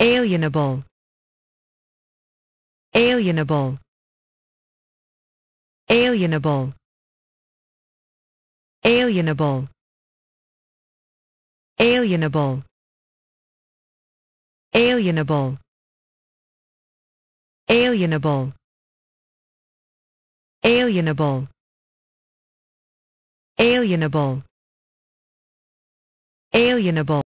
alienable alienable alienable alienable alienable alienable alienable alienable alienable alienable